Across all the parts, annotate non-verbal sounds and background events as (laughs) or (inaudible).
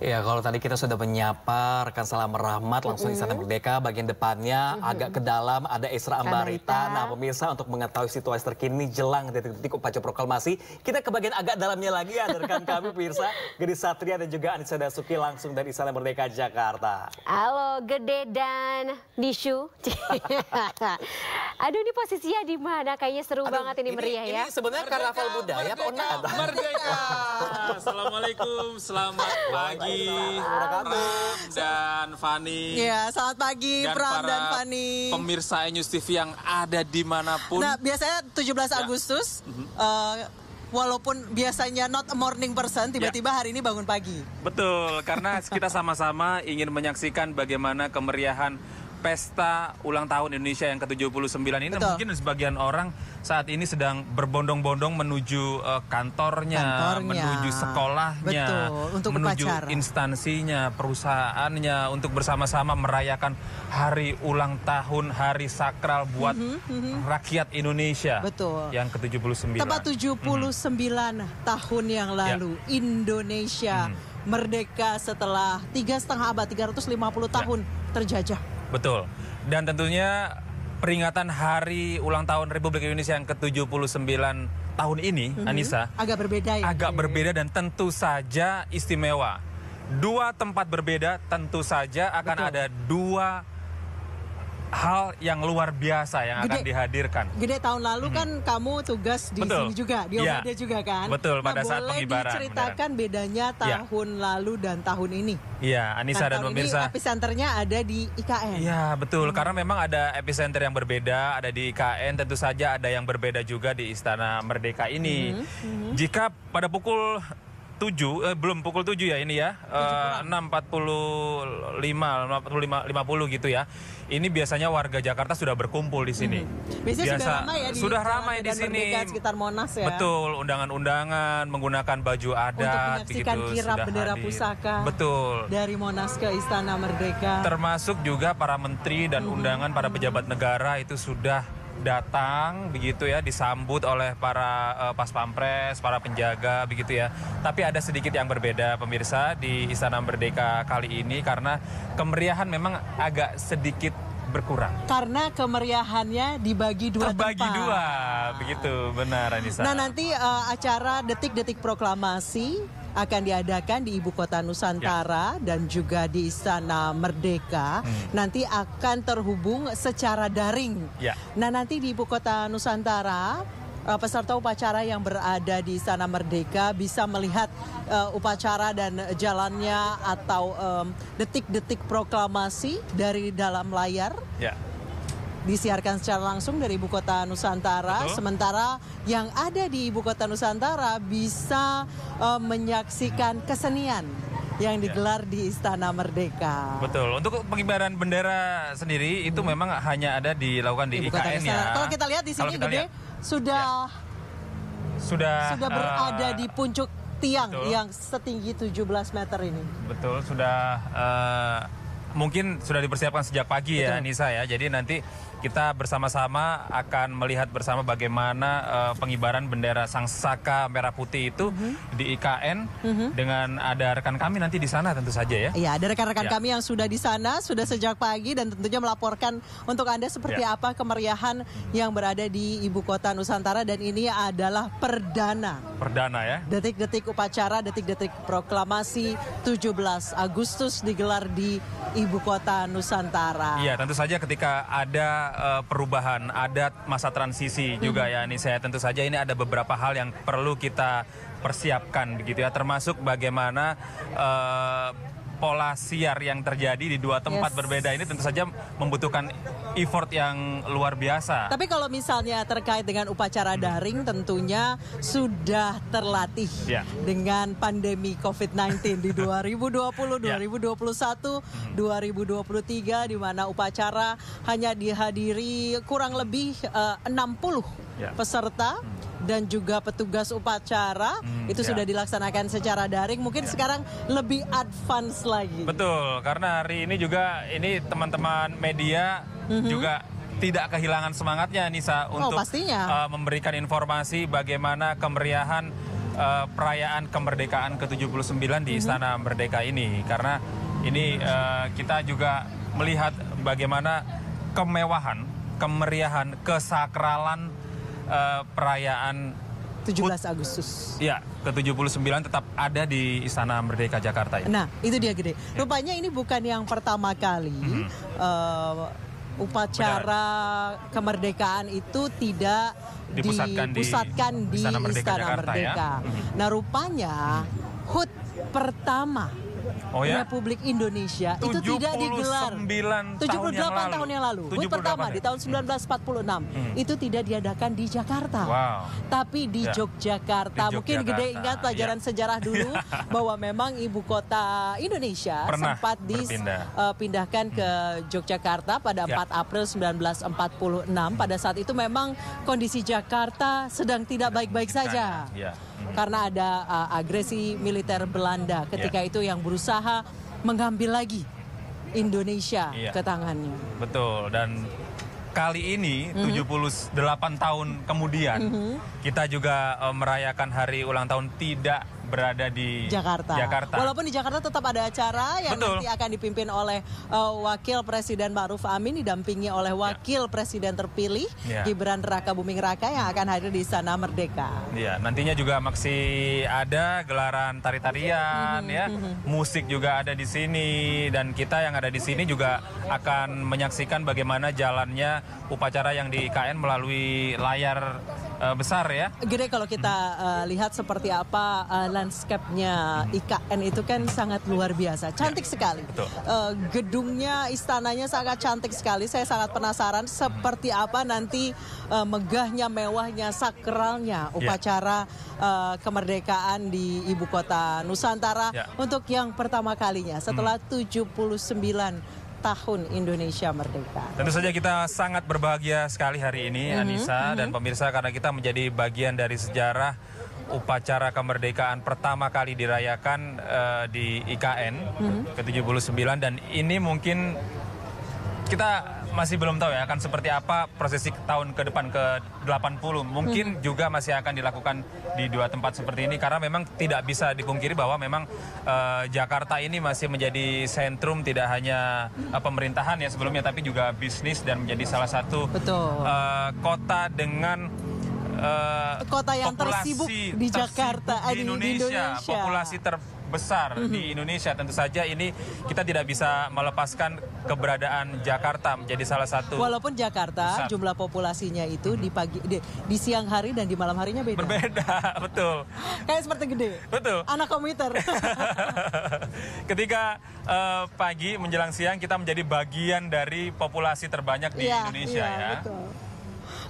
Ya kalau tadi kita sudah menyapa rekan salam rahmat langsung mm -hmm. Istana Merdeka bagian depannya mm -hmm. agak ke dalam ada Esra Ambarita. Nah pemirsa untuk mengetahui situasi terkini jelang detik-detik upacara proklamasi kita ke bagian agak dalamnya lagi ya rekan kami (laughs) pemirsa Gede Satria dan juga Anissa Dasuki langsung dari Istana Merdeka Jakarta. Halo Gede dan Nishu. (laughs) Aduh ini posisinya di mana kayaknya seru Aduh, banget ini, meriah ya. Ini sebenarnya karnaval budaya. Merdeka, merdeka. (laughs) Assalamualaikum, selamat pagi pagi iya. dan Fani. Ya, selamat pagi dan Pram dan Fani. Pemirsa News TV yang ada dimanapun. Nah, biasanya 17 ya. Agustus. uh, walaupun biasanya not a morning person, ya. tiba-tiba ya. hari ini bangun pagi. Betul, karena kita sama-sama ingin menyaksikan bagaimana kemeriahan pesta ulang tahun Indonesia yang ke-79 ini Betul. mungkin sebagian orang saat ini sedang berbondong-bondong menuju uh, kantornya, kantornya, menuju sekolahnya, Betul. Untuk menuju upacara. instansinya, perusahaannya untuk bersama-sama merayakan hari ulang tahun, hari sakral buat mm -hmm, mm -hmm. rakyat Indonesia. Betul. Yang ke-79. Tepat 79 mm -hmm. tahun yang ya. lalu ya. Indonesia mm -hmm. merdeka setelah tiga setengah abad 350 ya. tahun terjajah. Betul. Dan tentunya peringatan hari ulang tahun Republik Indonesia yang ke-79 tahun ini, mm -hmm. Anissa. Agak berbeda ya. Agak iya. berbeda dan tentu saja istimewa. Dua tempat berbeda tentu saja akan Betul. ada dua hal yang luar biasa yang gede, akan dihadirkan. Gede tahun lalu hmm. kan kamu tugas di Betul. sini juga, di Omada ya. juga kan? Betul, nah, pada saat pengibaran. Boleh diceritakan beneran. bedanya iya. tahun ya. lalu dan tahun ini? Iya, Anissa nah, dan pemirsa. Ini epicenternya ada di IKN. Iya, betul. Hmm. Karena memang ada epicenter yang berbeda, ada di IKN, tentu saja ada yang berbeda juga di Istana Merdeka ini. Hmm. Hmm. Jika pada pukul 7 eh, belum pukul 7 ya ini ya. Eh, 6.45 6.45 50 gitu ya. Ini biasanya warga Jakarta sudah berkumpul di sini. Hmm. Biasanya Biasa, sudah ramai ya di sudah ramai di sini. sekitar Monas ya. Betul, undangan-undangan menggunakan baju adat Untuk menyaksikan gitu, kirap bendera hadir. pusaka. Betul. Dari Monas ke Istana Merdeka. Termasuk juga para menteri dan hmm. undangan hmm. para pejabat negara itu sudah datang begitu ya disambut oleh para uh, pas pampres, para penjaga begitu ya. Tapi ada sedikit yang berbeda pemirsa di Istana Merdeka kali ini karena kemeriahan memang agak sedikit berkurang. Karena kemeriahannya dibagi dua Terbagi tempat. dua, begitu benar Anissa. Nah nanti uh, acara detik-detik proklamasi akan diadakan di ibu kota Nusantara yeah. dan juga di Istana Merdeka hmm. nanti akan terhubung secara daring. Yeah. Nah nanti di ibu kota Nusantara eh, peserta upacara yang berada di Istana Merdeka bisa melihat uh, upacara dan jalannya atau eh, detik-detik um, proklamasi dari dalam layar. Yeah disiarkan secara langsung dari ibu kota Nusantara. Betul. Sementara yang ada di ibu kota Nusantara bisa uh, menyaksikan kesenian yang iya. digelar ya. di Istana Merdeka. Betul. Untuk pengibaran bendera sendiri itu memang hanya ada dilakukan di Ibu IKN ya. Kalau kita lihat di sini gede sudah ya. sudah sudah eh, berada uh, di puncak tiang betul. yang setinggi 17 meter ini. Betul, sudah uh, mungkin sudah dipersiapkan sejak pagi ya, betul. ya Nisa ya. Jadi nanti kita bersama-sama akan melihat bersama bagaimana uh, pengibaran bendera Sang Saka Merah Putih itu mm -hmm. di IKN mm -hmm. dengan ada rekan kami nanti di sana tentu saja ya. Iya, ada rekan-rekan ya. kami yang sudah di sana sudah sejak pagi dan tentunya melaporkan untuk Anda seperti ya. apa kemeriahan mhm. yang berada di ibu kota Nusantara dan ini adalah perdana. Perdana ya. Detik-detik upacara, detik-detik proklamasi 17 Agustus digelar di ibu kota Nusantara. Iya, tentu saja ketika ada Eh, perubahan, ada masa transisi juga mhm. ya Ini saya Tentu saja ini ada beberapa hal yang perlu kita persiapkan begitu ya termasuk bagaimana uh, pola siar yang terjadi di dua tempat yes. berbeda ini tentu saja membutuhkan effort yang luar biasa. Tapi kalau misalnya terkait dengan upacara hmm. daring tentunya sudah terlatih yeah. dengan pandemi COVID-19 di 2020, yeah. 2021, 2023 di mana upacara hanya dihadiri kurang lebih uh, 60 yeah. peserta. Hmm dan juga petugas upacara hmm, itu ya. sudah dilaksanakan secara daring. Mungkin ya. sekarang lebih advance lagi. Betul, karena hari ini juga ini teman-teman media mm -hmm. juga tidak kehilangan semangatnya Nisa oh, untuk oh, Uh, memberikan informasi bagaimana kemeriahan uh, perayaan kemerdekaan ke-79 di mhm. Istana mm -hmm. Merdeka ini karena ini uh, kita juga melihat bagaimana kemewahan, kemeriahan, kesakralan uh, perayaan 17 Agustus. Iya, ke-79 tetap ada di Istana Merdeka Jakarta. Ya. Nah, itu dia gede. Ya. Rupanya ini bukan yang pertama kali mm -hmm. uh, upacara Benar. kemerdekaan itu tidak dipusatkan, dipusatkan di, di Istana Merdeka. Istana ya. Merdeka. Ya. Nah, rupanya HUT pertama oh, ya? Republik Indonesia itu tidak digelar 78 tahun yang tahun yang lalu. tahun pertama ya? di tahun 1946 hmm. hmm. itu tidak diadakan di Jakarta. Wow. Tapi di ya. Yogyakarta. Di Mungkin gede ingat ya. pelajaran ya. sejarah dulu (laughs) bahwa memang ibu kota Indonesia Pernah sempat dipindahkan eh, uh, ke hmm. Yogyakarta pada ya. 4 April 1946. Pada saat itu memang kondisi Jakarta sedang tidak baik-baik saja. Ya karena ada uh, agresi militer Belanda ketika yeah. itu yang berusaha mengambil lagi Indonesia yeah. ke tangannya. Betul dan kali ini mm -hmm. 78 tahun kemudian mm -hmm. kita juga uh, merayakan hari ulang tahun tidak berada di Jakarta. Jakarta. Walaupun di Jakarta tetap ada acara yang Betul. nanti akan dipimpin oleh uh, Wakil Presiden Ma'ruf Amin didampingi oleh ya. Wakil ya. Presiden terpilih ya. Gibran Raka Buming Raka yang akan hadir di sana Merdeka. Iya, nantinya juga masih ada gelaran tari-tarian mhm, ya. Mhm, mhm. Musik juga ada di sini dan kita yang ada di sini juga akan menyaksikan bagaimana jalannya upacara yang di IKN melalui layar uh, besar ya. Gede kalau kita uh, lihat seperti apa uh, landscape-nya IKN itu kan sangat luar biasa, cantik ya, sekali. Betul. Uh, gedungnya, istananya sangat cantik sekali. Saya sangat penasaran seperti apa nanti uh, megahnya, mewahnya, sakralnya ya. upacara ya. uh, kemerdekaan di ibu kota Nusantara ya. untuk yang pertama kalinya setelah hmm. 79 tahun Indonesia Merdeka. Tentu saja kita sangat berbahagia sekali hari ini mm-hmm, Anissa mm-hmm. dan pemirsa karena kita menjadi bagian dari sejarah upacara kemerdekaan pertama kali dirayakan uh, di IKN mm-hmm. ke-79 dan ini mungkin kita masih belum tahu ya akan seperti apa prosesi tahun ke depan ke 80. Mungkin hmm. juga masih akan dilakukan di dua tempat seperti ini karena memang tidak bisa dipungkiri bahwa memang uh, Jakarta ini masih menjadi sentrum tidak hanya uh, pemerintahan ya sebelumnya tapi juga bisnis dan menjadi salah satu Betul. Uh, kota dengan Eh, kota yang tersibuk di Jakarta, tersibuk di, Indonesia, di Indonesia, populasi terbesar mm -hmm. di Indonesia. Tentu saja ini kita tidak bisa melepaskan keberadaan Jakarta menjadi salah satu. Walaupun Jakarta besar. jumlah populasinya itu di pagi, di, di siang hari dan di malam harinya beda. Berbeda, (laughs) betul. Kayak seperti gede. Betul. Anak komuter (laughs) Ketika uh, pagi menjelang siang kita menjadi bagian dari populasi terbanyak di yeah, Indonesia ya. ya. Betul.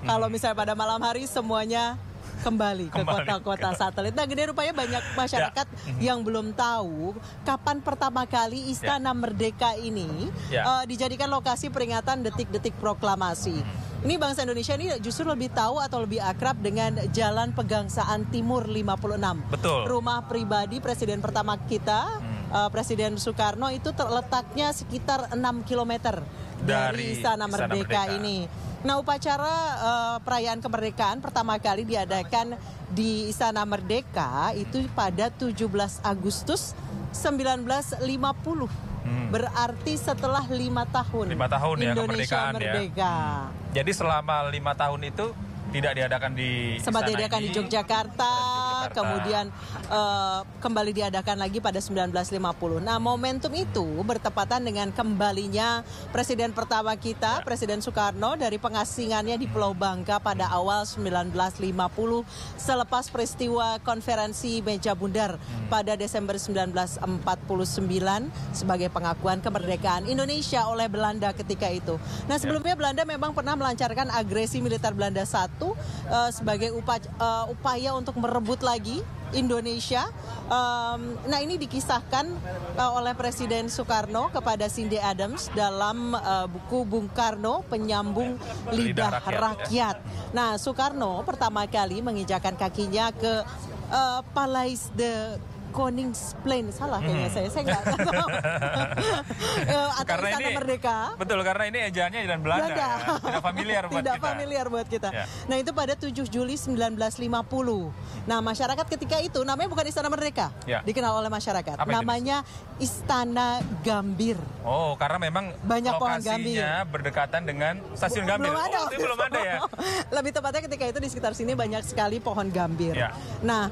Hmm. Kalau misalnya pada malam hari semuanya kembali, ke kota-kota iya. satelit. Nah, gede rupanya banyak ya. masyarakat mm-hmm. yang belum tahu kapan pertama kali Istana yeah. Merdeka ini yeah. Ya. uh, dijadikan lokasi peringatan detik-detik proklamasi. Mhm. Ini bangsa Indonesia ini justru lebih tahu atau lebih akrab dengan Jalan Pegangsaan Timur 56. Betul. Rumah pribadi presiden pertama kita, hmm. Presiden Soekarno itu terletaknya sekitar 6 kilometer dari, Istana Merdeka, ini. Nah, upacara uh, perayaan kemerdekaan pertama kali diadakan di Istana Merdeka itu pada 17 Agustus 1950. Hmm. Berarti setelah lima tahun. Lima tahun ya Indonesia ya. merdeka. ya. Jadi selama lima tahun itu tidak diadakan di sempat diadakan ini, di Yogyakarta, Jakarta, kemudian uh, kembali diadakan lagi pada 1950. Nah, momentum itu bertepatan dengan kembalinya presiden pertama kita, ya. Presiden Soekarno dari pengasingannya di Pulau Bangka pada hmm. awal 1950 selepas peristiwa konferensi meja bundar hmm. pada Desember 1949 sebagai pengakuan kemerdekaan Indonesia oleh Belanda ketika itu. Nah, ya. sebelumnya ya. Belanda memang pernah melancarkan agresi militer Belanda 1 uh, eh, sebagai upa, uh, upaya untuk merebut lagi Indonesia. Um, nah ini dikisahkan uh, oleh Presiden Soekarno kepada Cindy Adams dalam uh, buku Bung Karno penyambung lidah, rakyat. Ya. rakyat. Nah Soekarno pertama kali menginjakan kakinya ke uh, Palais de Koningsplein salah kayaknya hmm. saya saya nggak tahu (laughs) (laughs) eh, atau karena Istana ini, Merdeka betul karena ini ejaannya jalan Belanda, Ya. tidak familiar buat tidak kita familiar buat kita ya. nah itu pada 7 Juli 1950 nah masyarakat ketika itu namanya bukan Istana Merdeka ya. dikenal oleh masyarakat Apa namanya jenis? Istana Gambir oh karena memang banyak pohon gambir berdekatan dengan stasiun Gambir belum ada oh, belum ada ya (laughs) lebih tepatnya ketika itu di sekitar sini banyak sekali pohon gambir ya. nah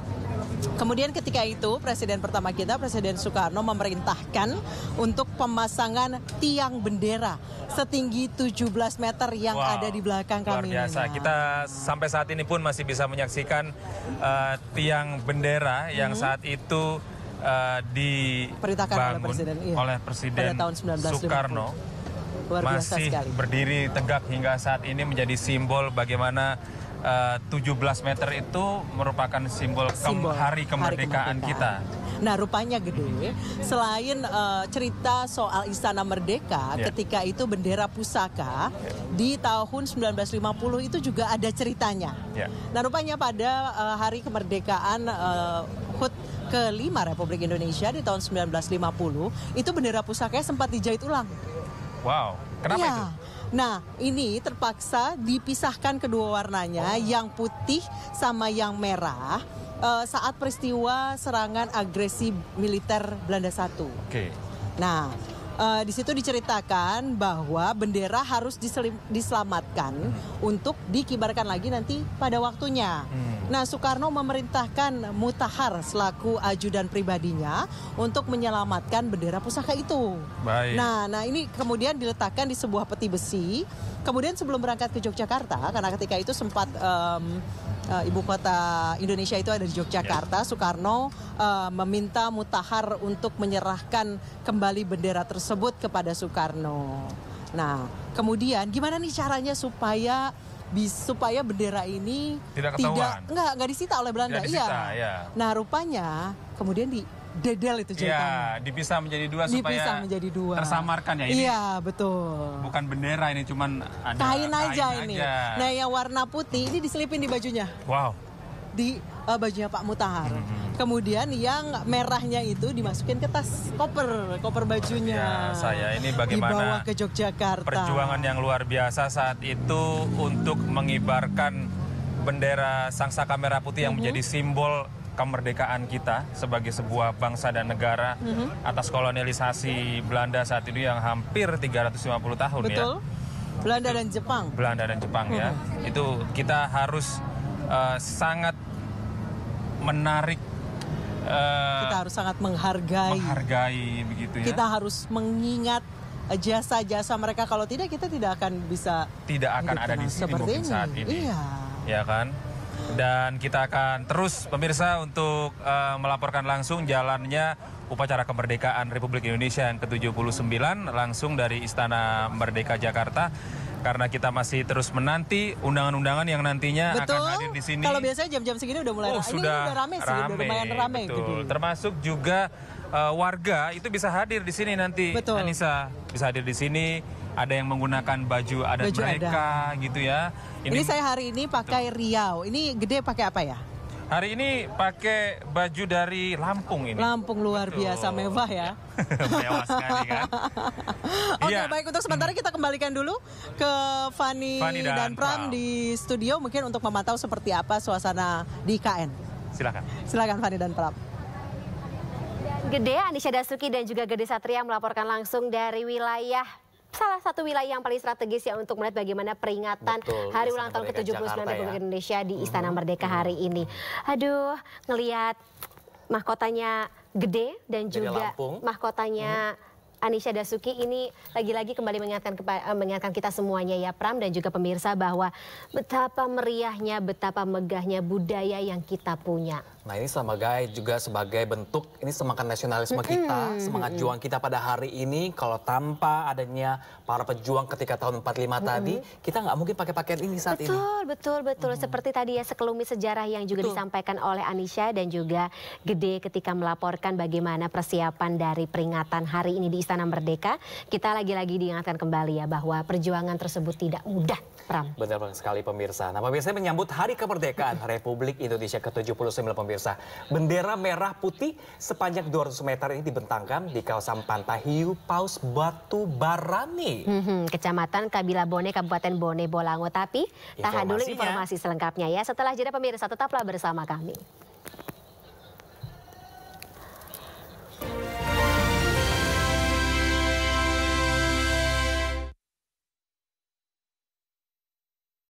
Kemudian ketika itu presiden pertama kita Presiden Soekarno memerintahkan untuk pemasangan tiang bendera setinggi 17 meter yang wow, ada di belakang luar kami. Luar biasa. Ini, kita sampai saat ini pun masih bisa menyaksikan uh, tiang bendera yang hmm. saat itu uh, dibangun oleh presiden, iya. oleh presiden Pada tahun 1950. Soekarno. Luar biasa masih sekali. berdiri tegak hingga saat ini menjadi simbol bagaimana Eh, tujuh 17 meter itu merupakan simbol, simbol hari, kemerdekaan hari kemerdekaan kita. Nah, rupanya Gede, selain uh, cerita soal Istana Merdeka, yeah. ketika itu bendera pusaka di tahun 1950 itu juga ada ceritanya. Yeah. Nah, rupanya pada uh, hari kemerdekaan uh, HUT kelima Republik Indonesia di tahun 1950, itu bendera pusakanya sempat dijahit ulang. Wow, kenapa yeah. itu? Nah, ini terpaksa dipisahkan kedua warnanya, oh. yang putih sama yang merah uh, saat peristiwa serangan agresi militer Belanda 1. Oke. Okay. Nah, uh, di situ diceritakan bahwa bendera harus diselim, diselamatkan hmm. untuk dikibarkan lagi nanti pada waktunya. Hmm. Nah, Soekarno memerintahkan Mutahar selaku ajudan pribadinya untuk menyelamatkan bendera pusaka itu. Baik. Nah, nah ini kemudian diletakkan di sebuah peti besi Kemudian sebelum berangkat ke Yogyakarta, karena ketika itu sempat um, uh, ibu kota Indonesia itu ada di Yogyakarta, yeah. Soekarno uh, meminta Mutahar untuk menyerahkan kembali bendera tersebut kepada Soekarno. Nah, kemudian gimana nih caranya supaya supaya bendera ini tidak tidak enggak enggak disita oleh Belanda. disita, iya. Ya. Nah, rupanya kemudian di dedel itu jahitannya. Iya, dipisah menjadi dua dipisah supaya dipisah menjadi dua. tersamarkan ya ini. Iya, betul. Bukan bendera ini cuman ada kain, kain aja kain ini. Aja. Nah, yang warna putih ini diselipin di bajunya. Wow. Di uh, bajunya Pak Mutahar. Mm -hmm. Kemudian yang merahnya itu dimasukin ke tas koper, koper bajunya. Ya, saya ini bagaimana dibawa ke Yogyakarta. Perjuangan yang luar biasa saat itu untuk mengibarkan bendera Sangsaka Merah Putih yang mm -hmm. menjadi simbol kemerdekaan kita sebagai sebuah bangsa dan negara mm -hmm. atas kolonialisasi Belanda saat itu yang hampir 350 tahun ya. Betul. ya. Belanda dan Jepang. Belanda dan Jepang mm -hmm. ya. Mhm. Itu kita harus uh, sangat menarik eh, kita harus sangat menghargai. Menghargai begitu ya. Kita harus mengingat jasa-jasa mereka kalau tidak kita tidak akan bisa tidak akan ada di sini seperti ini. saat ini. Iya. Ya kan? dan kita akan terus pemirsa untuk uh, melaporkan langsung jalannya upacara kemerdekaan Republik Indonesia yang ke-79 langsung dari Istana Merdeka Jakarta karena kita masih terus menanti undangan-undangan yang nantinya betul, akan hadir di sini. Kalau biasanya jam-jam segini udah mulai oh, ini sudah, ini udah rame sih, rame, udah lumayan rame betul. gitu. Termasuk juga uh, warga itu bisa hadir di sini nanti. Betul. Anissa bisa hadir di sini ada yang menggunakan baju adat baju mereka ada. gitu ya. Ini, ini saya hari ini pakai Riau. Ini gede pakai apa ya? Hari ini pakai baju dari Lampung ini. Lampung luar Betul. biasa mewah ya. (laughs) mewah sekali kan. (laughs) Oke okay, ya. baik untuk sementara kita kembalikan dulu ke Fani, Fani dan, dan Pram, Pram di studio mungkin untuk memantau seperti apa suasana di KN. Silakan. Silakan Fani dan Pram. Gede Anisha Dasuki dan juga Gede Satria melaporkan langsung dari wilayah salah satu wilayah yang paling strategis ya untuk melihat bagaimana peringatan Betul, hari ulang tahun ke-79 Republik ya. Indonesia di Istana mm-hmm. Merdeka mm-hmm. hari ini. Aduh, ngelihat mahkotanya gede dan juga mahkotanya hmm. Anisha Dasuki ini lagi-lagi kembali mengingatkan eh, mengingatkan kita semuanya ya Pram dan juga pemirsa bahwa betapa meriahnya, betapa megahnya budaya yang kita punya. Nah ini sebagai juga sebagai bentuk ini semangat nasionalisme mm -hmm. kita, semangat juang kita pada hari ini. Kalau tanpa adanya para pejuang ketika tahun 45 mm -hmm. tadi, kita nggak mungkin pakai pakaian ini saat betul, ini. Betul, betul, betul. -hmm. Seperti tadi ya sekelumit sejarah yang juga betul. disampaikan oleh Anisha dan juga Gede ketika melaporkan bagaimana persiapan dari peringatan hari ini di Istana Merdeka. Kita lagi-lagi diingatkan kembali ya bahwa perjuangan tersebut tidak mudah Pram. Benar sekali pemirsa. Nah pemirsa menyambut Hari Kemerdekaan (laughs) Republik Indonesia ke-79 pemirsa. Bendera merah putih sepanjang 200 meter ini dibentangkan di kawasan Pantai Hiu Paus Batu Barani. Hmm, Kecamatan Kabila Bone, Kabupaten Bone, Bolango. Tapi tahan dulu informasi selengkapnya ya. Setelah jeda pemirsa tetaplah bersama kami.